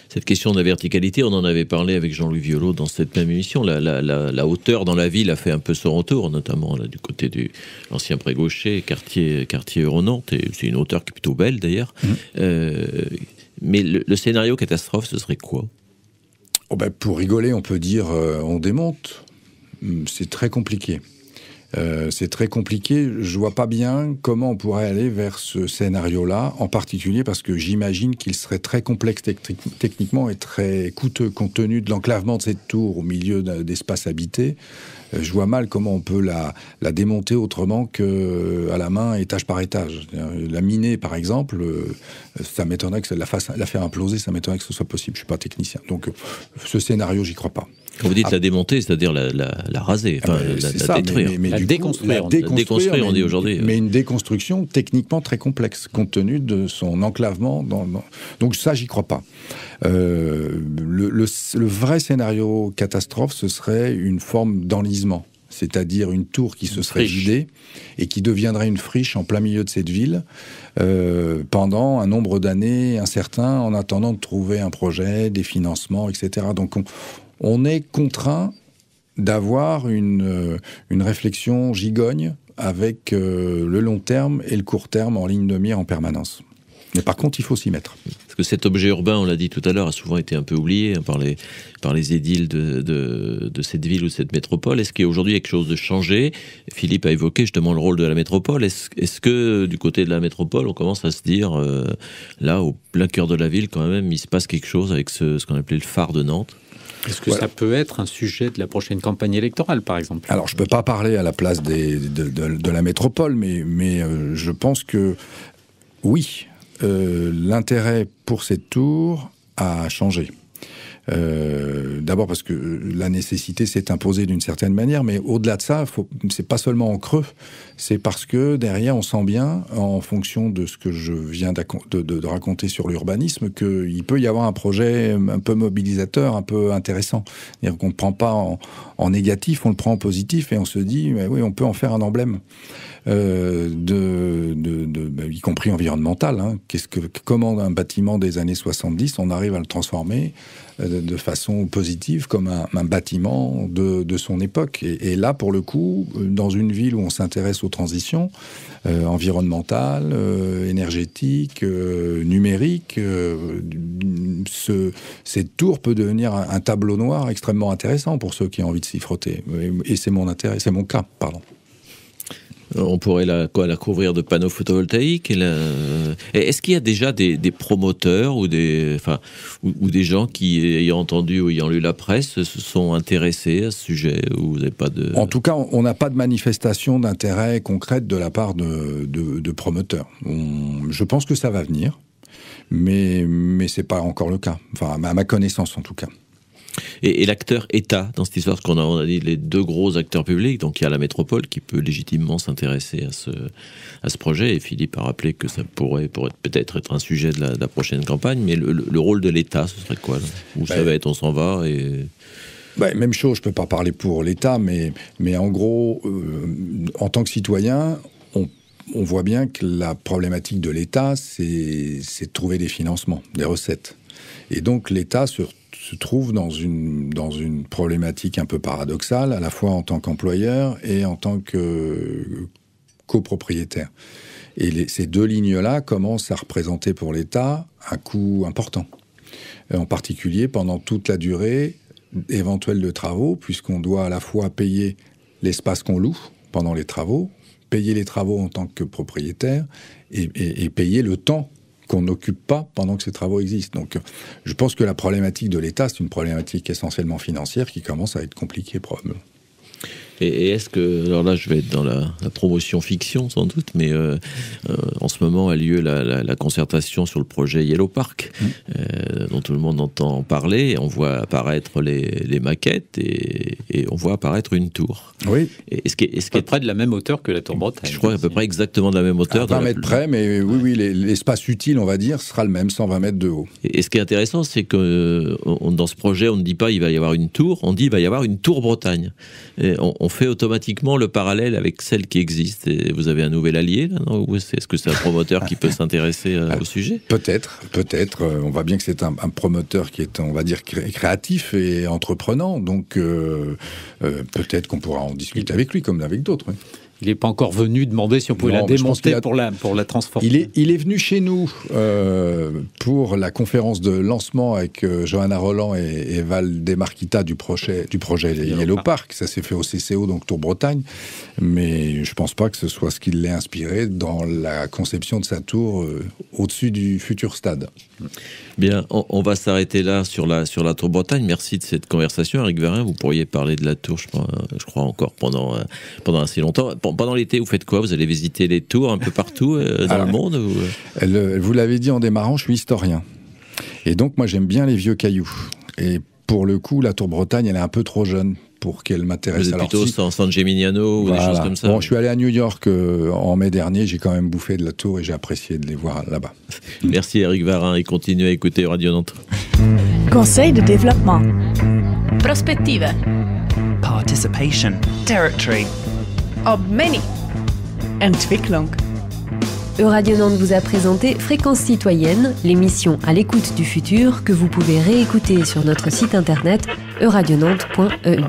Cette question de la verticalité, on en avait parlé avec Jean-Louis Violo dans cette même émission. La, hauteur dans la ville a fait un peu son retour, notamment du côté de l'ancien pré-gaucher, quartier, quartier C'est une hauteur qui est plutôt belle d'ailleurs. Mmh. Euh, mais le, scénario catastrophe, ce serait quoi oh ben, Pour rigoler, on peut dire euh, on démonte. Hmm, c'est très compliqué. Euh, c'est très compliqué. Je vois pas bien comment on pourrait aller vers ce scénario-là, en particulier parce que j'imagine qu'il serait très complexe techniquement et très coûteux compte tenu de l'enclavement de cette tour au milieu d'espaces habités. Euh, je vois mal comment on peut la, la démonter autrement que euh, à la main, étage par étage. La miner, par exemple, ça m'étonnerait que la, fasse, la faire imploser, ça m'étonnerait que ce soit possible. Je suis pas technicien. Donc, ce scénario, j'y crois pas. Quand vous dites ah. la démonter, c'est-à-dire la, raser, ah bah, la, détruire. la, déconstruire, on dit aujourd'hui. Euh. Mais une déconstruction techniquement très complexe, compte tenu de son enclavement. Dans, Donc ça, j'y crois pas. Euh, le, vrai scénario catastrophe, ce serait une forme d'enlisement c'est-à-dire une tour qui se serait vidée et qui deviendrait une friche en plein milieu de cette ville euh, pendant un nombre d'années incertain en attendant de trouver un projet, des financements, etc. Donc on, on est contraint d'avoir une, euh, réflexion gigogne avec euh, le long terme et le court terme en ligne de mire en permanence. Mais par contre, il faut s'y mettre. Parce que cet objet urbain, on l'a dit tout à l'heure, a souvent été un peu oublié hein, par les, par les édiles de, cette ville ou de cette métropole. Est-ce qu'il y a aujourd'hui quelque chose de changé Philippe a évoqué justement le rôle de la métropole. Est-ce que du côté de la métropole, on commence à se dire, euh, là, au plein cœur de la ville, quand même, il se passe quelque chose avec ce, ce qu'on appelait le phare de Nantes est-ce que ça peut être un sujet de la prochaine campagne électorale, par exemple Alors, je ne peux pas parler à la place de, la métropole, mais, euh, je pense que oui, euh, l'intérêt pour cette tour a changé. Euh, d'abord parce que euh, la nécessité s'est imposée d'une certaine manière, mais au-delà de ça, c'est pas seulement en creux, c'est parce que derrière, on sent bien, en fonction de ce que je viens de, raconter sur l'urbanisme, qu'il peut y avoir un projet un peu mobilisateur, un peu intéressant. C'est-à-dire qu'on ne prend pas en, négatif, on le prend en positif et on se dit, oui, on peut en faire un emblème, euh, de, bah, y compris environnemental. Hein. que, comment un bâtiment des années 70, on arrive à le transformer euh, de façon positive comme un, bâtiment de, son époque. Et, là, pour le coup, euh, dans une ville où on s'intéresse aux transitions euh, environnementales, énergétiques, numériques, cette tour peut devenir un, tableau noir extrêmement intéressant pour ceux qui ont envie de s'y frotter. Et, c'est mon intérêt, c'est mon cas, pardon. Euh, on pourrait la, quoi, la couvrir de panneaux photovoltaïques. Euh, est-ce qu'il y a déjà des, promoteurs ou des, ou, des gens qui, ayant entendu ou ayant lu la presse, se sont intéressés à ce sujet ou vous pas de... En tout cas, on n'a pas de manifestation d'intérêt concrète de la part de, promoteurs. je pense que ça va venir, mais, mais ce n'est pas encore le cas, enfin, à ma connaissance en tout cas. Et, l'acteur État dans cette histoire, parce qu'on a, on a dit les deux gros acteurs publics, donc il y a la métropole qui peut légitimement s'intéresser à ce, à ce projet, et Philippe a rappelé que ça pourrait, pourrait peut-être être un sujet de la, prochaine campagne, mais le, rôle de l'État, ce serait quoi Où ça va être, on s'en va et... même chose, je ne peux pas parler pour l'État, mais, mais en gros, euh, en tant que citoyen, on, on, voit bien que la problématique de l'État, c'est de trouver des financements, des recettes. Et donc l'État surtout se trouve dans une, dans une problématique un peu paradoxale, à la fois en tant qu'employeur et en tant que copropriétaire. Et ces deux lignes-là commencent à représenter pour l'État un coût important, euh, en particulier pendant toute la durée éventuelle de travaux, puisqu'on doit à la fois payer l'espace qu'on loue pendant les travaux, payer les travaux en tant que propriétaire et payer le temps qu'on n'occupe pas pendant que ces travaux existent. Donc je pense que la problématique de l'État, c'est une problématique essentiellement financière qui commence à être compliquée probablement. Et, est-ce que, alors là, je vais être dans la, promotion fiction sans doute, mais euh, euh, en ce moment a lieu la, concertation sur le projet Yellow Park, mmh. euh, dont tout le monde entend parler. On voit apparaître les, maquettes et, on voit apparaître une tour. Oui. Est-ce qu'elle est, -ce est, près de la même hauteur que la tour Bretagne Je crois à peu près exactement de la même hauteur. À mètres près, mais oui, oui, l'espace utile, on va dire, sera le même, 120 mètres de haut. Et, ce qui est intéressant, c'est que dans ce projet, on ne dit pas il va y avoir une tour, on dit il va y avoir une tour Bretagne. Et on on fait automatiquement le parallèle avec celle qui existe. Et vous avez un nouvel allié là, est-ce que c'est un promoteur qui peut s'intéresser euh, ah, au sujet Peut-être, peut-être. Euh, on voit bien que c'est un, promoteur qui est, on va dire, créatif et entreprenant. Donc euh, peut-être qu'on pourra en discuter avec lui comme avec d'autres. Il n'est pas encore venu demander si on pouvait la démonter pour, la, pour la transformer. Il est, il est venu chez nous euh, pour la conférence de lancement avec euh, Johanna Roland et, Val Demarquita du projet, du projet Yellow, Park. Ça s'est fait au CCO, donc Tour Bretagne. Mais je ne pense pas que ce soit ce qui l'ait inspiré dans la conception de sa tour euh, au-dessus du futur stade. Bien, on, va s'arrêter là sur la, sur la Tour Bretagne. Merci de cette conversation, Eric Varin. Vous pourriez parler de la Tour, je, crois, hein, encore pendant, euh, pendant assez longtemps. Pendant l'été, vous faites quoi Vous allez visiter les tours un peu partout euh, dans le monde euh, Vous l'avez dit en démarrant, je suis historien. Et donc, moi, j'aime bien les vieux cailloux. Et pour le coup, la Tour Bretagne, elle est un peu trop jeune pour qu'elle m'intéresse à plutôt San Gimignano ou des choses comme ça. Bon, je suis allé à New York euh, en mai dernier, j'ai quand même bouffé de la tour et j'ai apprécié de les voir là-bas. [laughs] Merci Eric Varin et continuez à écouter Radio Conseil de développement. Prospective. Participation. Territory. many Entwicklung. Euradio vous a présenté Fréquence citoyenne, l'émission à l'écoute du futur que vous pouvez réécouter sur notre site internet euradionante.eu.